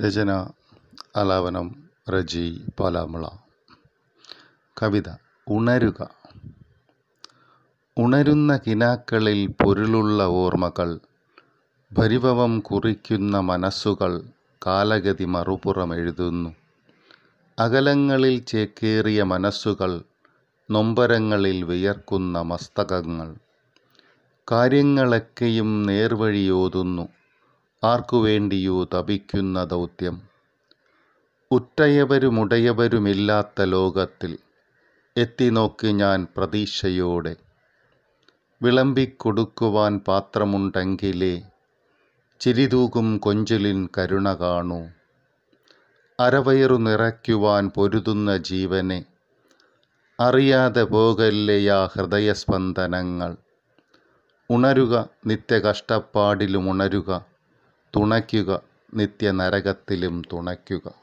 രചന അലാവനം റജി പാലാമുള കവിത ഉണരുക ഉണരുന്ന കിനാക്കളിൽ പൊരുളുള്ള ഓർമ്മകൾ ഭരിഭവം കുറിക്കുന്ന മനസ്സുകൾ കാലഗതി മറുപുറം എഴുതുന്നു അകലങ്ങളിൽ ചേക്കേറിയ മനസ്സുകൾ നൊമ്പരങ്ങളിൽ വിയർക്കുന്ന മസ്തകങ്ങൾ കാര്യങ്ങളൊക്കെയും നേർവഴിയോതുന്നു ആർക്കുവേണ്ടിയോ തപിക്കുന്ന ദൗത്യം ഉറ്റയവരുമുടയവരുമില്ലാത്ത ലോകത്തിൽ എത്തിനോക്കി ഞാൻ പ്രതീക്ഷയോടെ വിളമ്പിക്കൊടുക്കുവാൻ പാത്രമുണ്ടെങ്കിലേ ചിരിതൂകും കൊഞ്ചിലിൻ കരുണ കാണൂ അരവയറു നിറയ്ക്കുവാൻ പൊരുതുന്ന ജീവനെ അറിയാതെ പോകല്ലയാ ഹൃദയസ്പന്ദനങ്ങൾ ഉണരുക നിത്യകഷ്ടപ്പാടിലുമുണരുക തുണയ്ക്കുക നിത്യനരകത്തിലും തുണയ്ക്കുക